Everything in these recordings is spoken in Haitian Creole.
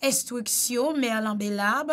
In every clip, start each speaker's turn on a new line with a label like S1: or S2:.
S1: estruksyo Merle Mbellab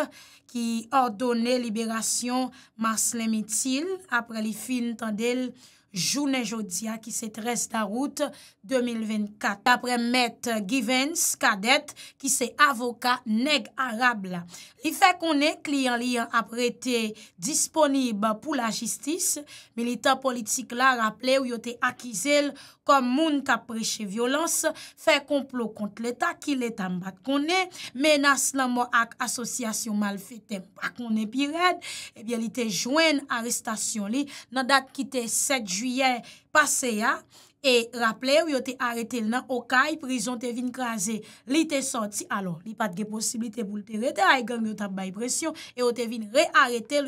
S1: ki or donè liberasyon Marcelin Mithil apre li fin tandel jounen jodia ki se trez da route 2024. Apre met Givens Kadet ki se avoka neg arable. Li fe konen kli an li apre te disponib pou la jistis. Milita politik la rapple ou yo te akizel kom moun kapreche violans fe komplo kont leta ki letan bak konen menas nan mo ak asosyasyon mal fete bak konen pi red. Ebyen li te jwen arrestasyon li nan dat ki te 7 ju Yen pase ya E rappele ou yo te arete Nan okay prison te vin kaze Li te soti alo Li pat ge posibilite pou te rete Ay gen yo tap bay presyon E yo te vin re arete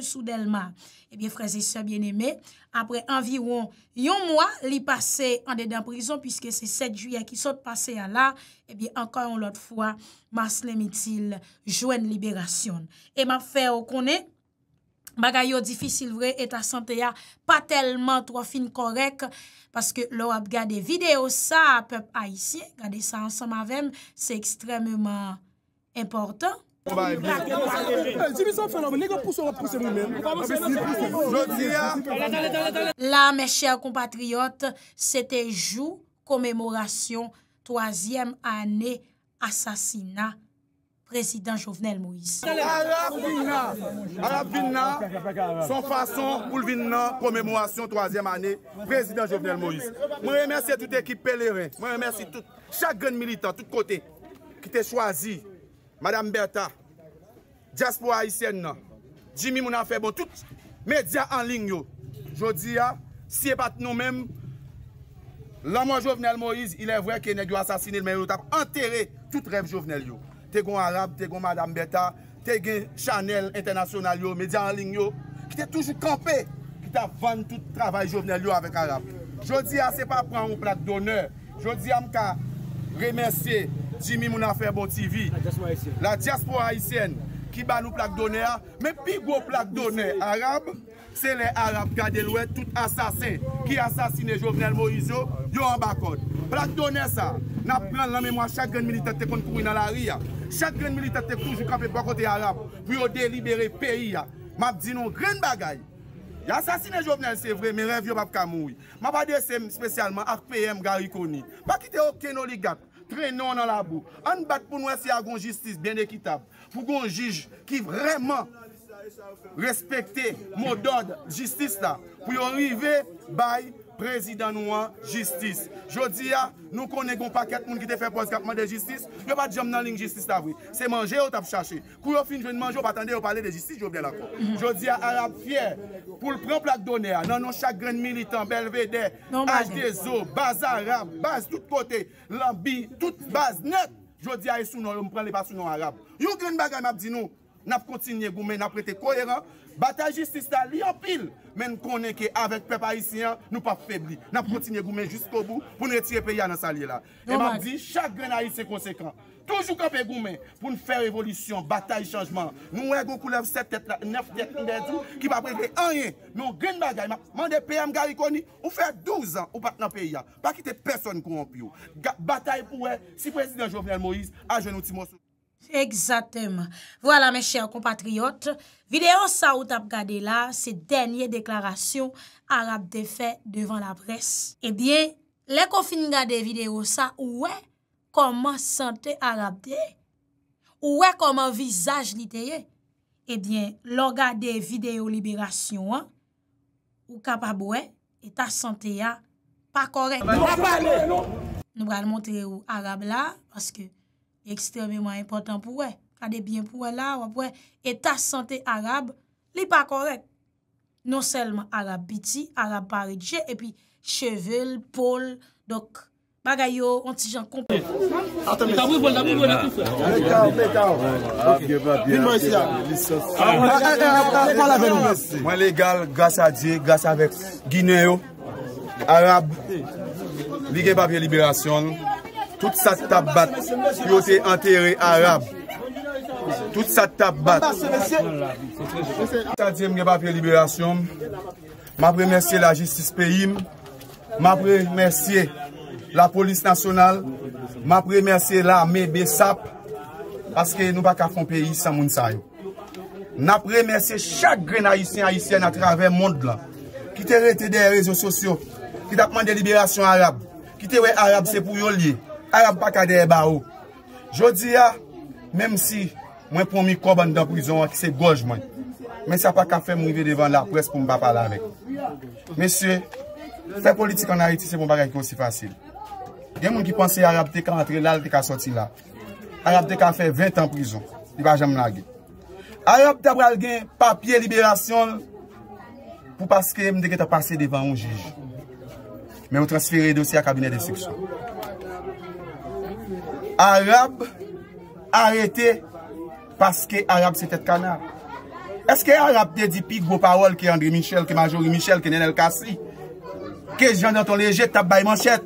S1: Ebyen eh fraze sya bieneme Apre environ yon mwa Li pase ande dan prison Piske se 7 juyen ki sote pase ya la Ebyen eh anka yon lot fwa Mas ne mitil jwen liberasyon Eman fe okone Magayot Difisilvre et Asanteya, pa telman tro fin korek, paske lor ap gade videyo sa ap pep Aisyen, gade sa ansan mavem, se ekstrememan importan. La, mes chèr kompatriot, se te jou komemorasyon toazyem ane asasinan. président Jovenel Moïse. À la son façon
S2: pour venir commémoration troisième année, président Jovenel Moïse. Je remercie toute équipe pèlerin, je remercie tout, chaque grand militant, tout côté, qui t'a choisi, Madame Berta, diaspora haïtienne, Jimmy Mouna fait bon, tout médias en ligne. Je dis, ah, si pas nous-mêmes, l'amour Jovenel Moïse, il est vrai qu'il a assassiné, mais il a enterré tout rêve Jovenel. te kon Arab, te kon Madame Betta, te gen Chanel Internationale yo, Medialligne yo, ki te toujou kampè, ki te avan tout travay jovenel yo avèk Arab. Jodi a se pa pran ou plak donè, jodi a m ka remersye Jimmy Mounaferbo TV, la diaspora Haitienne, ki ban ou plak donè a, me pi go plak donè Arab. c'est les Arabes qui Kadelouet, tout assassin qui assassine Jovenel Moïse, yo en bas code. Plaque donner ça, n'a la mémoire chaque grand militaire qui courir dans la ria. Chaque grand militaire qui toujours campé par côté arabes, pour délibérer le pays. M'a dit non, grande bagaille. assassiné Jovenel, c'est vrai, mais rêve, pas Je mourir. M'a pas dire spécialement à PM Gariconi. Pas quitter aucun oligarque traînons dans la boue. On bat pour nous si y a une justice bien équitable, pour un juge qui vraiment Respekte, modod, jistis ta Puyo rive, bay, prezidano an, jistis Jodi ya, nou konne goun paket moun ki te fe poskapman de jistis Yo pat jom nan ling jistis ta vwi Se manje, yo tap chache Kuyo fin jen manje, yo patande, yo pale de jistis, yo bde mhm. la kon Jodi ya, Arab fyer Poul pren plak done a Nan nou chak gren militan, belvede non, Hd zo, baz Arab Baz tout kote, lambi, tout baz net Jodi ya, yon pren le pasounon Arab Yon gren bagan map di nou Nap kontinye goumen, nap rete koheran. Bata justice ta li an pil. Men konen ke avek pepe haisyen, nou pa febri. Nap kontinye goumen jisko bou pou nou etire peya nan salye la. Eman di, chak grenayit se konsekant. Toujou ka pe goumen pou nou fè revolution, bata chanjman. Nou wè gò koulef 7, 9, 10, 12, ki pa prete 1, 1. Nou gen magay, mande PM gari koni, ou fè 12 an ou pat nan peya. Pa kite person kou an piyo. Bata epou wè, si prezident Jovenel Moïse, aje nou ti
S1: monsou. Exactement, voilà mes chers compatriotes Videyo sa ou tap gade la Se denye deklarasyon Arabde fe devan la pres Ebyen, eh le kon fin gade Videyo sa ouwe Koman sante Arabde Ouwe koman vizaj li teye Ebyen, eh lo gade Videyo liberasyon Ou kapabwe Eta sante ya pakore Nou brade montre ou Arabde la, paske ekstremement impotant pou wè. A de byen pou wè la wè pou wè. Etaj sante Arab, li pa korek. Non selman Arabiti, Arab Baridje, epi chevel, pol, dok, bagayyo, anti-jan komple. Ate mesi. Ate mesi. Ate
S2: mesi. Ate mesi. Mwen legal, grasa diye, grasa vek Gineo, Arab, li gen pa biye liberasyon nou. Toute sa tab bat, yo se enterre Arab. Toute sa tab bat. Sadiye mge ba pelibirasyon, ma premerse la jistis peyim, ma premerse la polis nasyonal, ma premerse la me besap, paske nou baka fon peyi sa moun sayo. Na premerse chak gren haisyen haisyen a traver mond la. Kite rete de rezo sosyo, kite apman deliberasyon Arab, kite we Arab se pou yon liye. Arab pa kade e ba ou. Jodi ya, mèm si mwen promi koban dan prizon wè ki se goj mwen. Mèm si apak ka fè moun vi devan la pres pou mwen pa pala avèk. Mèsyè, fè politik an a iti se moun baka ki osi fasil. Gen moun ki panse Arab te kan atre lal te ka soti la. Arab te kan fè 20 an prizon. Iba jèm nan gen. Arab te apal gen papye liberasyon pou paske mwen deke ta pase devan ou jiji. Mèm ou transfere dosye a kabinet de siksyon. Arab arete paske Arab se tet kanar. Eske Arab te di pi gwo parol ki André Michel, ki Majori Michel, ki Nenel Kassi ki Jean d'Anton Léger tap bay manchette.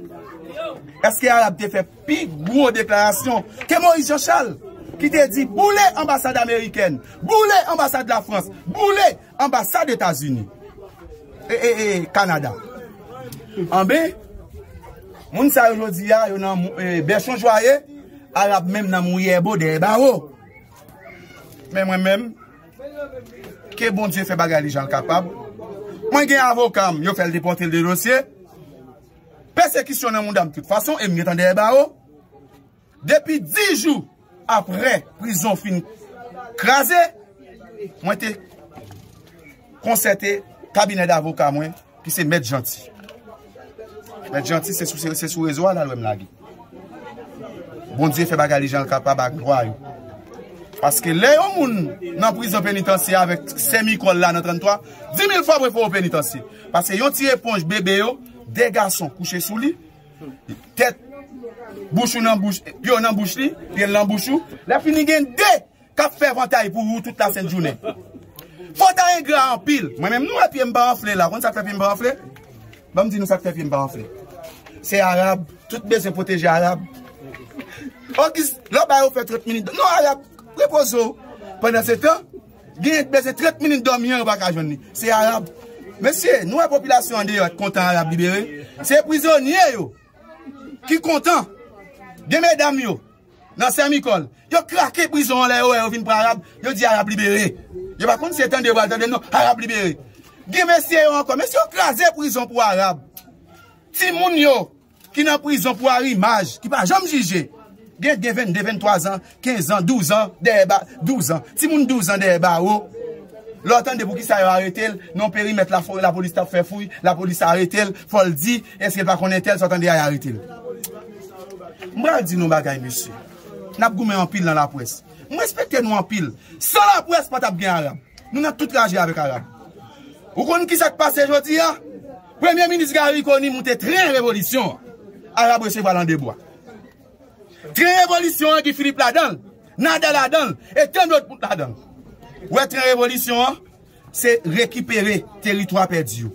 S2: Eske Arab te fe pi gwo deklarasyon ke Moïse Jochal ki te di boule ambasade Ameriken, boule ambasade la France, boule ambasade Etats-Unis e e e Kanada. Anbe, moun sa yon jodi ya, yon nan eh, Bechon Joye, Arab mèm nan moun yebo deye e ba ou. Mè mwen mèm, ke bon diye fe baga li jan kapab. Mwen gen avokam, yo fel deponte le dosye, persekisyon nan moun dan mtite fason, e mwen yotan deye ba ou. Depi di jou, apre, prizon fin krasè, mwen te, konsete, kabine d'avokam mwen, ki se met janti. Met janti, se sou rezo alal wèm la gi. Bon diye fè baga li jan l kapa baga, gwa yo. Paske le yon moun nanpou yon penitansi avèk semi kol la nan 33, 10.000 fò pou yon penitansi. Paske yon ti eponj bebe yo, de gason kouche sou li, tet, pyo nanbou ch li, pi el nanbou ch ou, la pi ni gen de kap fè vantay pou yon tout la sèndjounè. Vantay yon gran pil, mwen mèm nou api mba anflè la, kon sa api mba anflè? Bèm di nou sa api mba anflè? Se Arab, tout be se poteji Arab, Orkis, lò bayou fè 30 minit. Non Arab, prepozou. Pendè se tan, gen yon te bezè 30 minit dom yon wakajon ni. Se Arab. Mè sè, nouè populasyon de yon at kontan Arab libere. Se prizonye yon, ki kontan. Gen mè dam yon, nan Sè Mikol. Yon krake prizon lè yon, yon vin pou Arab, yon di Arab libere. Yon pa kon se tan de waltan de yon, Arab libere. Gen mè sè yon ankon, mè sè yon kraze prizon pou Arab. Timoun yon, ki nan prizon pou Arab, imaj, ki pa jom jije. De 20, de 23 an, 15 an, 12 an, 12 an, si moun 12 an de eba ou, lor tan de bouki sa yare arete el, non peri met la fol, la polis tap fe fouy, la polis arete el, fol di, eske pa konen tel, sa tan de yare arete el. Mbra di nou bagay, mesye. Nap goume anpil lan la pres. Mwen respekte nou anpil. Sa la pres pat ap gen Arab. Nou nan tout raje avek Arab. Ou konen ki sak pase jodi ya? Ah? Premier ministre gari konen moun te tren revolisyon. Arab e se valan de boua. Tre revolisyon an ki Filip la don, nan da la don, e ten not pou la don. Ouè tre revolisyon an, se rekipere teritwa perdi ou.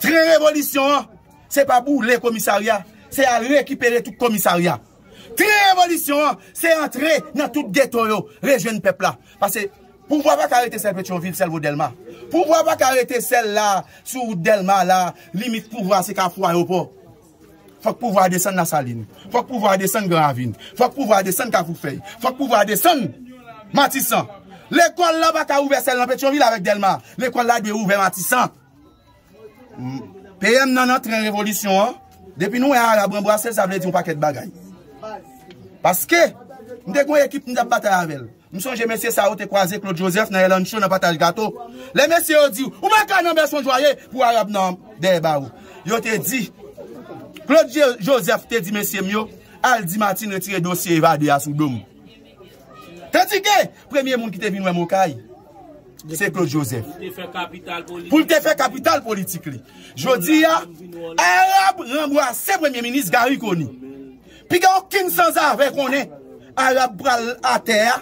S2: Tre revolisyon an, se pa bou le komisaria, se a rekipere tout komisaria. Tre revolisyon an, se entre nan tout detor yo, rejen pepla. Pase pou wap ak arete sel Petroville, sel vou Delma. Pou wap ak arete sel la sou Delma la, limit pou wase ka fwa yo pou. Fok pou vwa desen nasaline. Fok pou vwa desen gravine. Fok pou vwa desen kavoufeye. Fok pou vwa desen matisan. L'ekol la baka ouve sel nan petyon vil avek delman. L'ekol la be ouve matisan. PM nan nan tren revolisyon an, depi nou e Arab en Brasel, sa vle di un paket bagay. Paske, m dekwen ekip nou ap bata avel. M sonje mesye sa ou te kwaze klo Josef nan elan chou nan patal gato. Le mesye ou di ou, ou maka nan beson jwaye pou Arab nan deba ou. Yo te di... Claude Joseph te di men semyo, al di matin retire dosye evade a sou doum. Te di gen, premye moun ki te vin wè mokay, se Claude Joseph, pou te fe kapital politik li. Je di ya, Arab renmwa se premye minis gari koni. Pi gen yon kin san zavè koni, Arab pral a teya,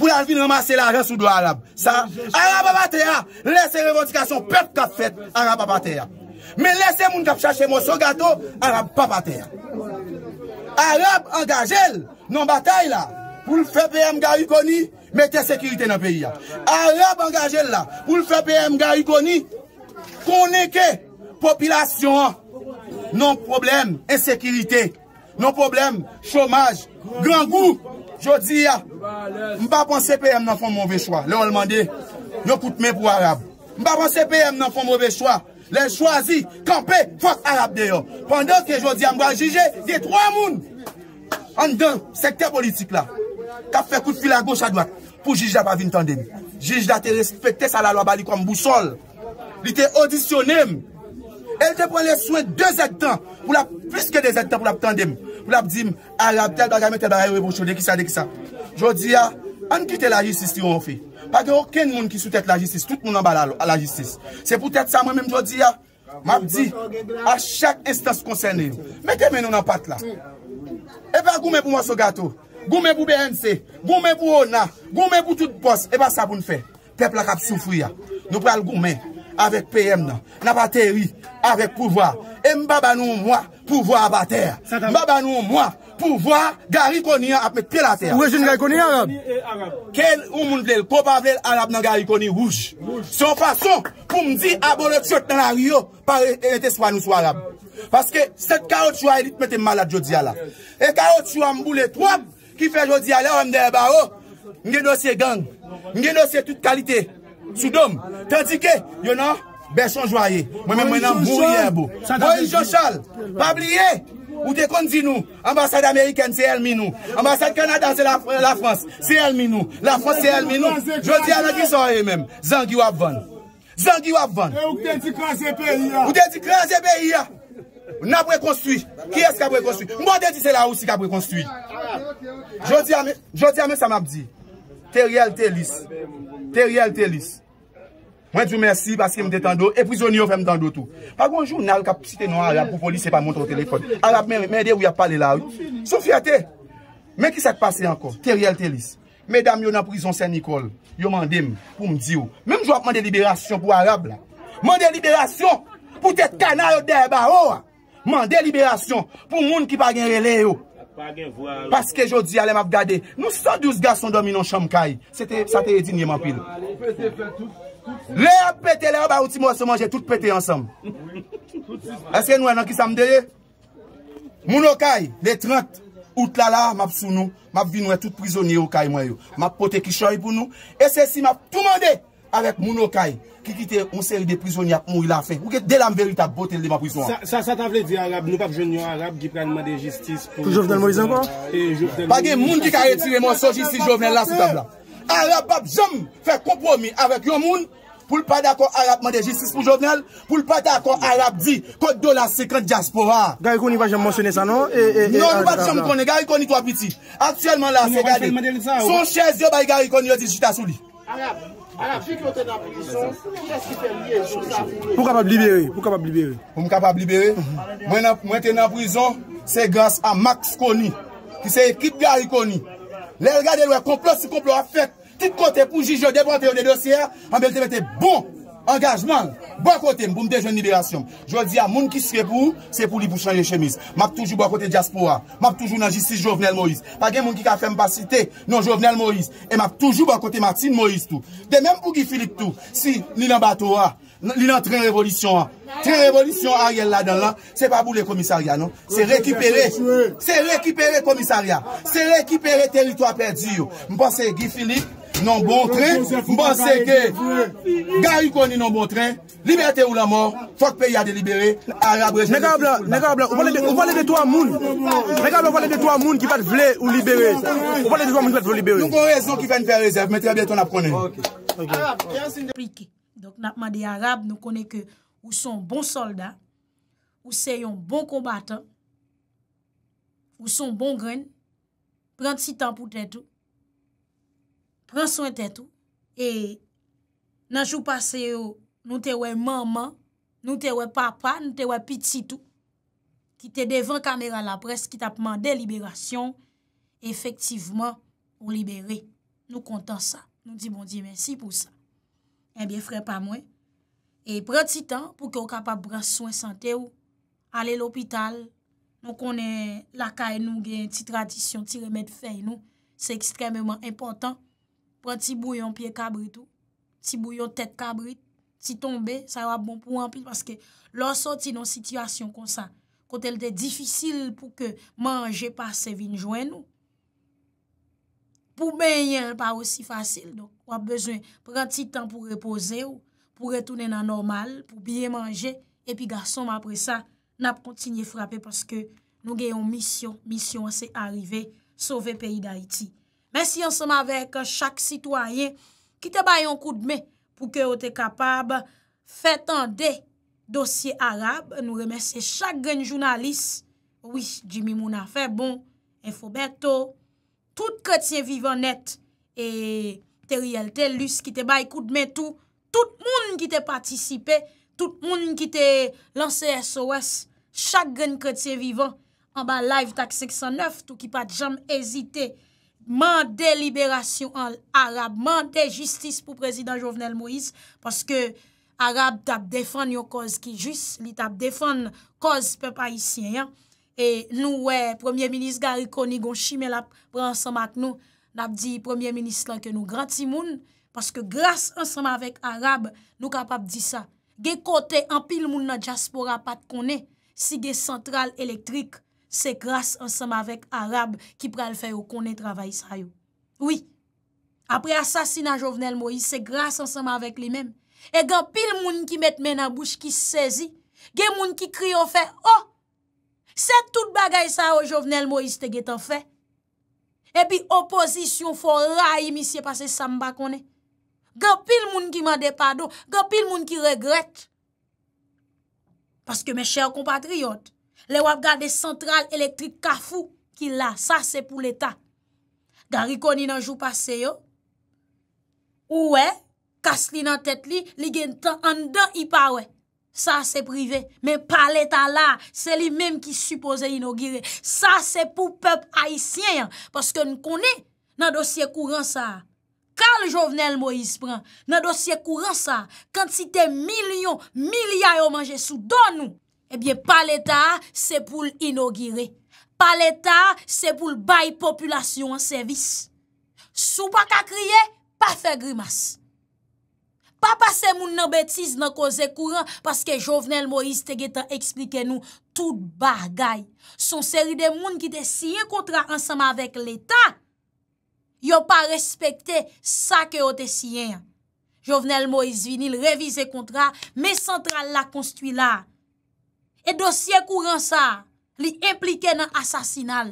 S2: pou la vin remase la ren sou dou Arab. Sa, Arab apateya, lese revodikasyon pet ka fet, Arab apateya. Men lese moun kap chache moun so gato, Arab pa pa ter. Arab angajel nan batay la, pou l'febrem ga yukoni, mette sekirite nan peyi ya. Arab angajel la, pou l'febrem ga yukoni, konenke popilasyon nan probleme, ensekirite, nan probleme, chomaj, gangou, jo di ya. Mba pon CPM nan fon mwove chwa, le ol non non mande, yo koutme pou Arab. Mba pon CPM nan fon mwove chwa, Le chwazi, kampe, fok Arab de yo. Pwanda ke jodi a mwa jije, di tro amoun. An dan, sekte politik la, kap fe kout fi la gosha dwan, pou jiji la pa vin tande mi. Jiji la te respete sa la lwa bali kwa mbousol. Li te audisyonem. El te pon le swen de zetan, pwila pwiske de zetan pwila pwila tande mi. Pwila pwila pwila di m, Arab tel baga mette baray ou e boucho de ki sa de ki sa. Jodi a, an ki te la jisi si yon fwe. Pade ouken moun ki sou tèt la jistis, tout moun an bala la jistis. Se pou tèt sa mwen mèm jwa di ya, map di, a chak instans konsen e yo. Mète mè nou nan pat la.
S1: E
S2: pa goume pou moun sou gato, goume pou BNC, goume pou ONA, goume pou tout pos, e eh pa sa pou nou fè. Peplak ap soufri ya. Nou pral goume, avèk PM nan, nabateri, avèk pouvoi. E mbaba nou mwa, pouvoi abater. Mbaba nou mwa. pou vwa gari koni an ap met pi la ter. Ou e jen gari koni Arab? Kel ou moun vlel, kop avlel Arab nan gari koni rouj. Son fason pou m di abolo ah, tsyot nan a riyo par e tespanous Arab. Paske set kaot choua elit metem malat jodi ala. E kaot choua m boule twab ki fe jodi ala ou m derba o m genosye gang. M genosye tout kalite. Tadike yon an beson jwaye. Mwen menan m bou yon bou. Mwenan m bou yon choua. Mwenan m bou yon choua. Ou de kon di nou, ambasade Ameriken se el mi nou, ambasade Kanada se la Frans, se el mi nou, la Frans se el mi nou, jodi anan ki son e men, zan ki wap van, zan ki wap van. E ou de di kranze be iya, ou de di kranze be iya, nan bre konstwi, ki es ka bre konstwi, mbo de di se la ou si ka bre konstwi. Jodi anan sa mabdi, te riel, te lis, te riel, te lis. Mwen diw mersi paske mde tando, e prizoni yon fèm tando tou. Pag yon joun nal ka psite nou Arab pou polis se pa montre o telefon. Arab mende ou yap pale la ou. Sou fiate, men ki se te pase anko, teri el telis. Medam yon nan prizon se Nicole, yon mande pou mdi ou. Men mjwa pman deliberasyon pou Arab la. Mman deliberasyon pou tete kanar ou deba ou. Mman ah. deliberasyon pou moun ki pa gen rele ou. Paske jodi alem ap gade, nou 112 gason domi non chanm kaj. Se te edi nye manpil. Le ap pete, le ap aouti mwa se manje, tout pete ansam. E se nou enan ki sa mdeye? Moun okay, de 30, outlala, map sou nou, map vi nou e tout prizoni okay mwen yo. Map pote ki choy pou nou, e se si map touman de, avèk moun okay ki kite un seri de prizoni ap moun ila fe. Ou ke delam verita botel de map prizoni. Sa sa ta vle di Arab, nou pap jen yo Arab, ki pranman de jistis pou... Tou jovnen mwen izan pa? E jovnen mwen izan pa. Page moun di ka etire mwen soji si jovnen la sou tabla. Arab ap jom fè kompromi avèk yon moun pou l pa d'akon Arab mande jistis pou jownel pou l pa d'akon Arab di kote do la sekret diaspora Garikoni pa jom monsyonè sa non? Non, pou l pa jom konè Garikoni kwa piti atyèlman la se gade son chèzi yo bay Garikoni yo di jita sou li Arab, Arab, jè ki yo tè nan prison ki eski fè liye? Pou kapab libere? Pou kapab libere? Mwen tè nan prison se grase a Max Kony ki se ekip Garikoni Le regade wè, komplo si komplo a fèt. Tit kote pou jije devante yo de dosyer, an bel te mette bon. Angajman, bo kote m pou m deje n liberasyon. Je ou di a moun ki sre pou, se pou li pou chanye chemise. M ap toujou bo kote Diaspora, m ap toujou nan J6 Jovenel Moïse. Pa gen moun ki ka fèm pasite, nan Jovenel Moïse. E m ap toujou bo kote Martin Moïse tou. De mèm pou Gifilip tou, si li nan Batoa, li nan Tren Revolution a. Tren Revolution a yèl la dan lan, se pa pou le komisarya non. Se rekipere, se rekipere komisarya. Se rekipere terito apèrdi yo. M panse Gifilip. Nan bon tre, mba seke, ga yu koni nan bon, non bon tre, Liberté ou la mort, fok peyi a de libere, Arab rejne. Mèkab la, mèkab la, ou wale de to amoun, Mèkab la, wale de to amoun ki pat vle ou libere, Ou wale de to amoun ki pat vle ou libere. Nou kon rezon ki fè nfe rezerv, mèkab la, ton apronen. Ok.
S1: Arab, kè ansin de... Dok, napma de Arab, nou konè ke ou son bon soldat, Ou seyon bon kombatant, Ou son bon gren, 36 tan pou tè tou, pranswen ten tou, e nanjou pase yo, nou te wè maman, nou te wè papa, nou te wè piti tou, ki te devan kande la pres, ki ta pman deliberasyon, efektivman pou liberi. Nou kontan sa, nou di bon di mensi pou sa. Ebyen fre pa mwen, e pran ti tan pou ki yo kapap pranswen sante yo, ale l'opital, nou konen laka e nou gen ti tradisyon, ti remet fey nou, se ekstrememan impotant, pran ti bou yon piye kabrit ou, ti bou yon tet kabrit, ti tombe, sa wap bon pou wampi, paske lor soti nan sityasyon kon sa, kont el de difisil pou ke manje pa se vinjwen ou, pou ben yon pa osi fasil, wap bezwen pran ti tan pou repose ou, pou retounen nan normal, pou biye manje, epi gason apre sa, nap kontinye frape, paske nou gen yon misyon, misyon se arrive, sove peyi da iti, Mèsi ansèm avèk chak sitwayen ki te bay yon koudmè pou ke o te kapab fèt an de dosye arab. Nou remèsi chak gen jounalis. Ouish, jimi moun a fè bon. Enfou bèto. Tout kètie vivan net. E te riyelte lus ki te bay koudmè tou. Tout moun ki te patisipe. Tout moun ki te lanse SOS. Chak gen kètie vivan. An ba live tak 609 tou ki pat jam ezite. Man de liberasyon an Arab, man de jistis pou prezident Jovenel Moïse, paske Arab tap defan yo koz ki jist, mi tap defan koz pe pa isyen. E nou premier ministre gari koni gon shime la pransan mak nou, nap di premier ministre lan ke nou gratimoun, paske gras ansanman vek Arab nou kapap di sa. Ge kote ampil moun nan diaspora pat konen, si ge sentral elektrik, Se grase ansama vek Arab ki pral feyo konen travay sa yo. Oui, apre asasina Jovenel Moïse, se grase ansama vek li men. E gen pil moun ki met men a bouch ki sezi, gen moun ki kriyo fe, oh! Se tout bagay sa yo oh, Jovenel Moïse te getan fe. E pi oposisyon foray misye pase Samba konen. Gen pil moun ki mande pado, gen pil moun ki regrete. Paske men chèr kompatriyot, Le wap gade sentral elektrik kafou ki la. Sa se pou l'Etat. Gari koni nan jou pase yo. Ouwe, kast li nan tet li, li gen tan an dan ipa we. Sa se prive. Men pa l'Etat la, se li menm ki suppose inogire. Sa se pou pep Haitien yon. Paske nou koni nan dosye kou ran sa. Kal jovenel mo yis pran? Nan dosye kou ran sa. Kantite milyon, milyay o manje sou don nou. Ebyen, pa l'Etat, se pou l'inogire. Pa l'Etat, se pou l'bay populasyon an servis. Sou pa ka kriye, pa fe grimas. Pa pase moun nan betis nan koze kouran, paske Jovenel Moïse te getan eksplike nou, tout bagay. Son seri de moun ki te siyen kontra ansama vek l'Etat, yo pa respekte sa ke yo te siyen. Jovenel Moïse vinil revize kontra, me sentra la konstuila. E dosye kou ran sa li implike nan asasinal,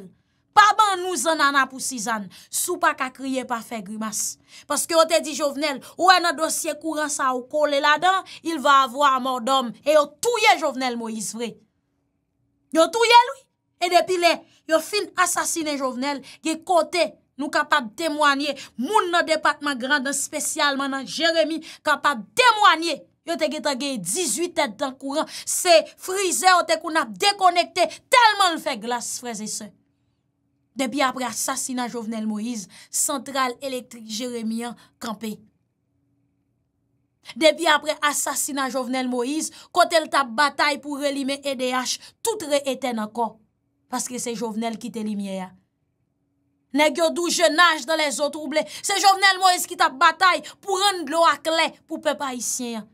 S1: pa ban nou zan nan apousizan, sou pa ka kriye pa fe grimas. Paske yo te di jovenel, wè e nan dosye kou ran sa ou kole la dan, il va avwa a mordom, e yo touye jovenel Moïse Vre. Yo touye lwi. E depi le, yo fin asasine jovenel, ye kote nou kapap demwanye, moun nan depakman gran dan spesyal man nan Jeremie, kapap demwanye, Yo te ge tagye 18 et dan kouran, se frize ou te koun ap dekonekte, telman l fe glas freze se. Depi apre asasina Jovenel Moïse, Sentral Elektrik Jeremia kampe. Depi apre asasina Jovenel Moïse, kote l tap batay pou relime EDH, tout re eten akon, paske se Jovenel ki te limye ya. Ne gyo dou je nage dan le zo trouble, se Jovenel Moïse ki tap batay pou rend lo akle pou pepa yisyen ya.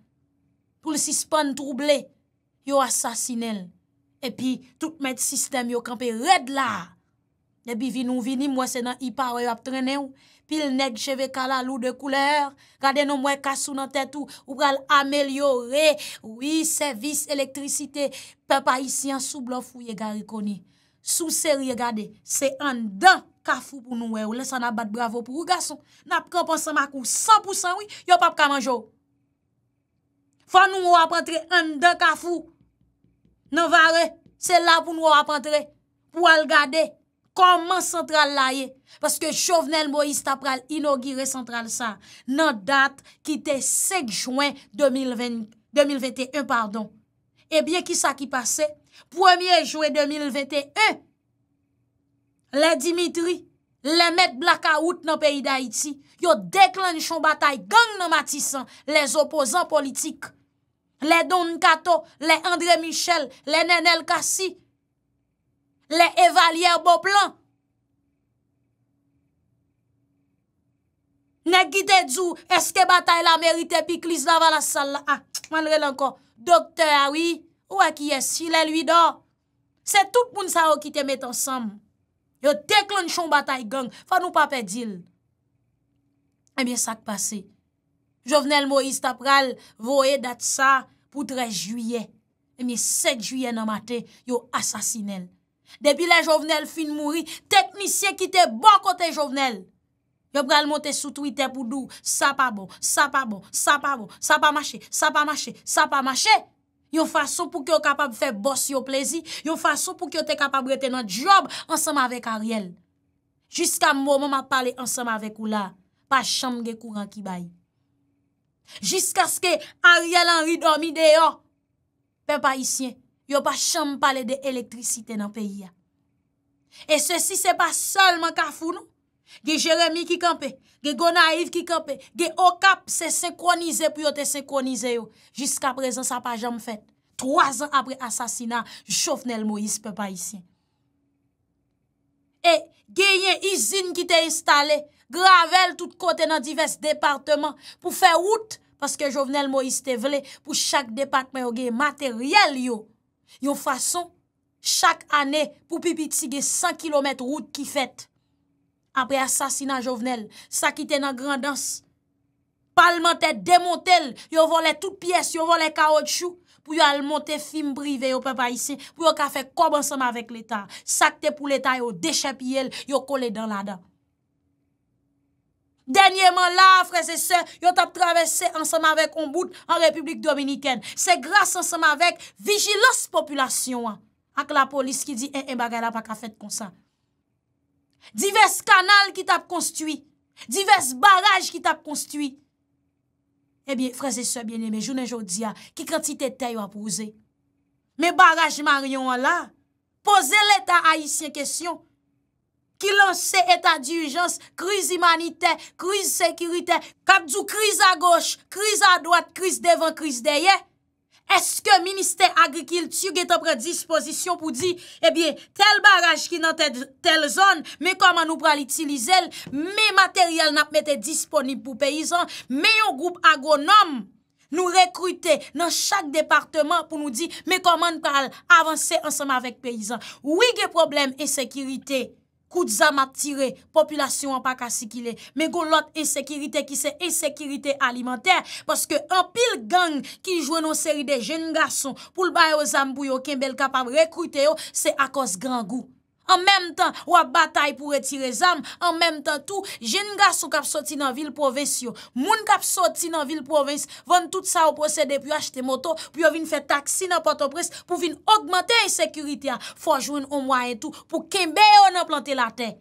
S1: Toul sispon trouble, yo asasinel. Epi, tout met sistem yo kampe red la. Nebi vi nou vini, mwese nan ipa wè ap trene ou. Pil neg cheve kalalou de kouleur. Gade nou mwè kasou nan tèt ou, ou pral amelyore. Ou yi, servis elektrisite. Pe pa yi si an sou blof ou ye garikoni. Sou seri ye gade, se an dan kafou pou nou wè ou. Lè sa nan bat bravo pou ou gasou. Nan pranponsan makou 100% ou yi, yo pap kamanjou. Fwa nou mwa apantre an de kafou. Nan vare, se la pou mwa apantre. Pou al gade, koman sentral la ye. Paske Chauvenel Moïse tapral inogire sentral sa. Nan dat ki te sek Jouen 2021. Ebyen ki sa ki pase? Premier Jouen 2021. Le Dimitri, le Met Blakaout nan peyi da iti. Yo dek lan chon batay gang nan matisan les opozan politik. Le Don Nkato, le André Michel, le Nenel Kassi, le Evalier Boplan. Nèk gite djou, eske batay la merite pi kliz lava la sal la an. Ah, Manre lanko, Dokte Awi, ah wakye si, lè lui do. Se tout moun sa wakite met ansam. Yo tek loun chon batay gang, fwa nou pape dil. Ebyen eh sak pase. Jovenel Moïse tapral voye dat sa pou 13 juye. E mi 7 juye nan mate yo asasinel. Depi la jovenel fin mouri, teknisye kite bon kote jovenel. Yo pral monte sou tweet epou dou. Sa pa bon, sa pa bon, sa pa bon, sa pa mache, sa pa mache, sa pa mache. Yo faso pou ki yo kapab fe boss yo plezi. Yo faso pou ki yo te kapab rete nan job ansam avek Ariel. Jiska mou mou mou ap pale ansam avek ou la. Pa chanm ge kouran ki bayi. Jisk aske Ariel Henry dormi de yo. Pe pa isyen, yo pa chanm pale de elektrisite nan peyi ya. E se si se pa sol man kafou nou. Ge Jeremie ki kampe, ge Gona Yves ki kampe, ge Okap se sekronize pou yo te sekronize yo. Jisk aprezen sa pa jam fèt. Troazan apre asasina, jofnel Moïse pe pa isyen. E genyen izine ki te installe, gravelle tout kote nan divers departement pou fe wout. Paske Jovenel Moïse te vle pou chak depakme yo ge materyel yo. Yo fason chak ane pou pipi tsige 100 km route ki fète. Apre asasina Jovenel, sakite nan grandans. Palman te demonte l, yo vole tout piyes, yo vole kaotchou. Pou yo al monte film brive yo pepa isi, pou yo kafe kobansama vek l'Etat. Sakte pou l'Etat yo dechap yel, yo kole dan lada. Denye man la, eh, eh, eh freze se, yo tap travese ansama vek Ombud an Republik Dominiken. Se grase ansama vek vigilos populasyon an ak la polis ki di en bagay la pa ka fet konsan. Dives kanal ki tap konstuy, divers baraj ki tap konstuy. Ebyen, freze se, bienye, me jounen joudia, ki kanti tete yo apouze? Me baraj maryon an la, pose l'eta haisyen kesyon. ki lanse etat dirijans, kriz imanite, kriz sekirite, kap djou kriz a goch, kriz a doat, kriz devan, kriz deye, eske minister agrikil tsyou ge te pre disposition pou di, ebyen, tel baraj ki nan tel zon, me koman nou pral itilize l, me materyal nap mette disponib pou peyizan, me yon groub agronom nou rekrute nan chak departman pou nou di, me koman pral avanse ansama vek peyizan. Ouye ge problem e sekirite, Kout zam ap tire, populasyon an pa kasi ki le. Men kon lot esekirite ki se esekirite alimenter. Paske an pil gang ki jwen an seri de jen gason pou l baye o zambou yo, ken bel kapav rekwite yo, se akos gangou. an menm tan wap batay pou retire zam, an menm tan tou, jen gas ou kap soti nan vil provens yo, moun kap soti nan vil provens, van tout sa ou prosede pou yo achete moto, pou yo vin fè taksi nan pote pres, pou vin augmente yi sekurite ya, fwa joun ou mwa yi tou, pou kembe yo nan plante la te.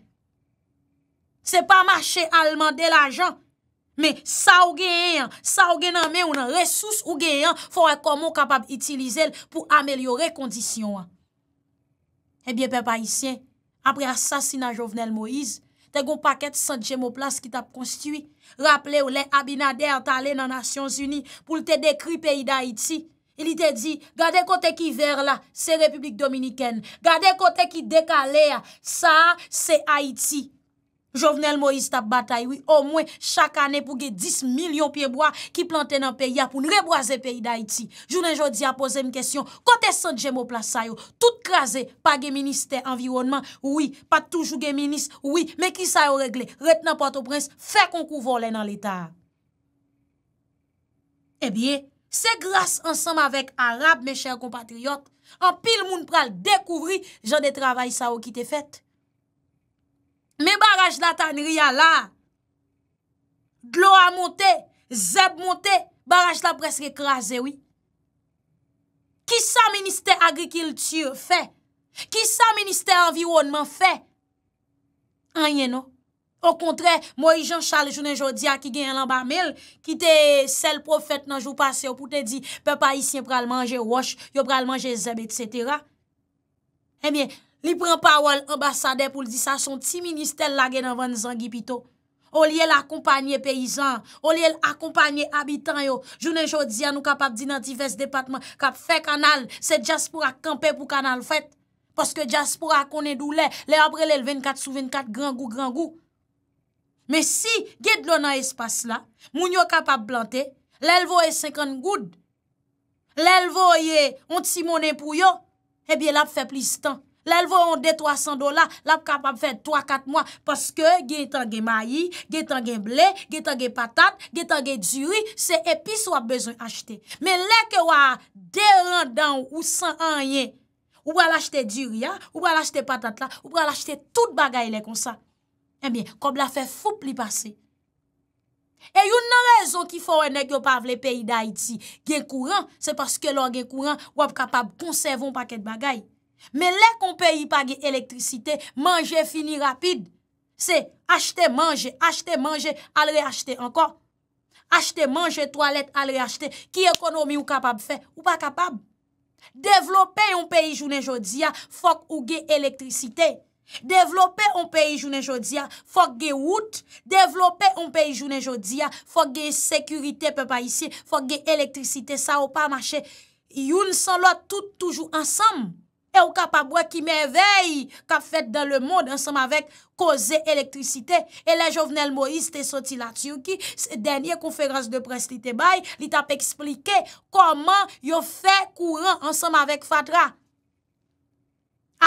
S1: Se pa mache alman de la jan, me sa ou genyen, sa ou genyen men ou nan resous ou genyen, fwa ekon moun kapab itilize l pou amelyore kondisyon an. Ebyen eh pe pa isyen, apre asasina jovenel Moïse, te goun paket san djemo plas ki tap konstiwi, raple ou le abinade atale nan Asyons Uni pou lte dekri peyi da Haiti, ili te di, gade kote ki ver la, se Republik Dominiken, gade kote ki dekale ya, sa se Haiti. Jovenel Moïse tap bata ywi, o mwen chak ane pou ge 10 milyon pieboa ki plante nan peyi apoun, reboase peyi da iti. Jounen jodi a pose m kesyon, kote san djemo plas sayo? Tout krasi, pa gen minister, environman, woui, pa toujou gen minister, woui, me ki sayo regle, ret nan pato prens, fe kon kou volen nan l'Etat. E eh bie, se grase ansam avek Arab, me chèr kompatriot, an pil moun pral dekouvri jan de travay sa wou ki te fèt. Me baraj la tanri ya la, glou a monte, zeb monte, baraj la pres rekra zewi. Ki sa minister agri-kiltur fe? Ki sa minister environman fe? Anye nou? Ou kontre, moi Jean-Charles Jounen-Jordia ki gen yon lamba mil, ki te sel profet nan jou pase, ou pou te di, pepa yisye pral manje wosh, yo pral manje zeb, etc. Emyen, eh Li pren pa wè l ambasade pou l di sa son ti ministèl la gen avan zangipito. O li el akompanyè peyizan, o li el akompanyè abitan yo. Jounen jodi an nou kapap di nan divers depatman, kap fe kanal, se jaspura kampe pou kanal fet. Paske jaspura konen dou le, le apre le 24 sou 24, gran gou, gran gou. Me si, gèd lò nan espas la, moun yo kapap blante, lèl vò e 50 goud. Lèl vò ye, onti mounen pou yo, e bi el ap fe plistan. Lè lvo yon de 300 dola, lè ap kapab fè 3-4 mwa, paske gen tan gen mayi, gen tan gen blè, gen tan gen patat, gen tan gen djuri, se epis wap bezon achete. Men lè ke wap de randan ou 100 an yen, wap wal achete djuria, wap wal achete patat la, wap wal achete tout bagay lè konsa. Ebyen, eh kob la fè foup li pase. E yon nan rezon ki fò wè nek yo pavle peyi da Haiti, gen kouran, se paske lò gen kouran wap kapab konsèvon paket bagay. Men lè kon peyi pa ge elektrisite, manje fini rapide. Se, achte manje, achte manje, alre achte ankon. Achte manje, toalet alre achte. Ki ekonomi ou kapab fe? Ou pa kapab? Devlope yon peyi jounen jodia, fok ou ge elektrisite. Devlope yon peyi jounen jodia, fok ge wout. Devlope yon peyi jounen jodia, fok ge sekurite pe pa isi. Fok ge elektrisite, sa ou pa mache. Youn san lò tout toujou ansam. E ou kap ap wè ki mè vey kap fèt dan lè mòd ansèm avèk kozè elektrisite. E lè jovenel Moïse te soti la tsyou ki, denye konferans de prestite bay, li tap eksplike koman yo fè kouran ansèm avèk fatra.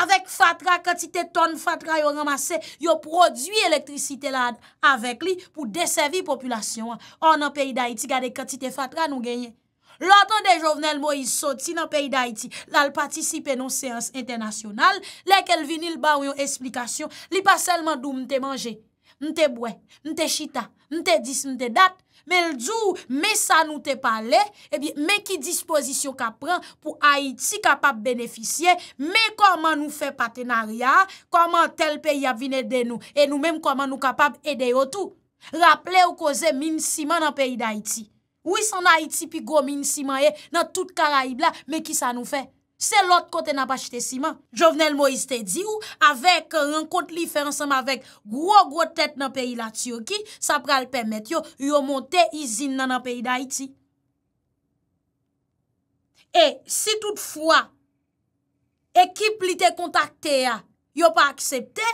S1: Avèk fatra, kati te ton fatra yo ramase, yo prodwi elektrisite la avèk li pou desèvi populasyon. An an peyi da iti gade kati te fatra nou genye. Lo anton de jovenel Moïse Soti nan peyi d'Haïti, lal patisipe nou seans internasyonal, lek el vini l ba ou yon esplikasyon, li pa selman d'ou mte manje, mte bwe, mte chita, mte dis, mte dat, me l djou, me sa nou te pale, ebi eh me ki dispozisyon ka pran pou Haïti kapap beneficye, me koman nou fe patenarya, koman tel peyi ap vine den nou, e nou menm koman nou kapap ede yo tou. Raple ou koze min siman nan peyi d'Haïti, Ou isan na Haiti pi gomin siman e nan tout karaib la, me ki sa nou fe? Se lot kote nan pa chite siman. Jovenel Moïse te di ou, avek euh, renkont li fe ansama avek gwo gwo tet nan peyi la tiyo ki, sa pral pemet yo, yo monte izin nan nan peyi na Haiti. E, si toutfwa, ekip li te kontakte ya, yo pa aksepte,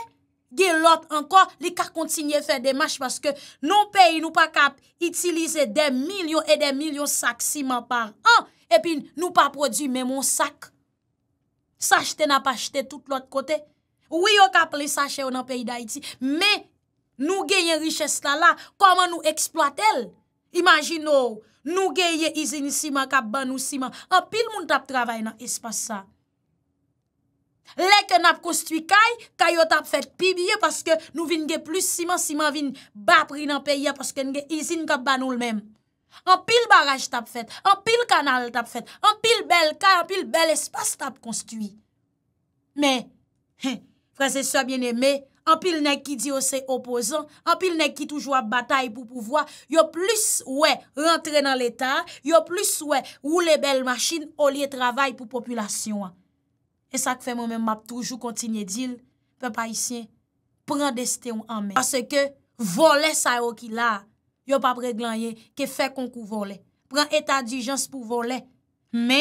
S1: Gye lot anko li ka kontinye fè demache paske nou peyi nou pa kap itilize de milyon e de milyon sak siman par an. Epi nou pa produ mè moun sak. Sache te na pa chete tout l'ot kote. Ou yo kap li sache ou nan peyi da iti. Me nou genye riches la la koman nou eksploat el. Imagin nou, nou genye izini siman kap banou siman. An pil moun tap travay nan espasa. Lè ke nap konstwi kay, kay yo tap fet pi biye paske nou vin gen plus siman siman vin bap rin an pe ya paske gen gen izin kap ban ou l'mem. An pil baraj tap fet, an pil kanal tap fet, an pil bel ka, an pil bel espas tap konstwi. Men, fraseswa bien eme, an pil nek ki di yo se opozan, an pil nek ki toujwa batay pou pouvoa, yo plus wè rentre nan l'Etat, yo plus wè ou le bel masjin ou liye travay pou populasyon an. E sa k fè mè mè map toujou kontinye dil, pè pa isyen, pran destè ou anmen. Pase ke vole sa yo ki la, yo pap reglanye ke fè konkou vole. Pran etat dijans pou vole, mè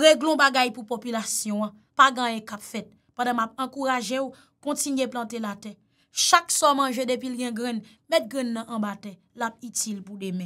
S1: reglon bagay pou populasyon, pa ganye kap fèt. Padè map ankoraje ou kontinye plante la te. Chak so manje depil gen gren, met gren nan anbate, lap itil pou deme.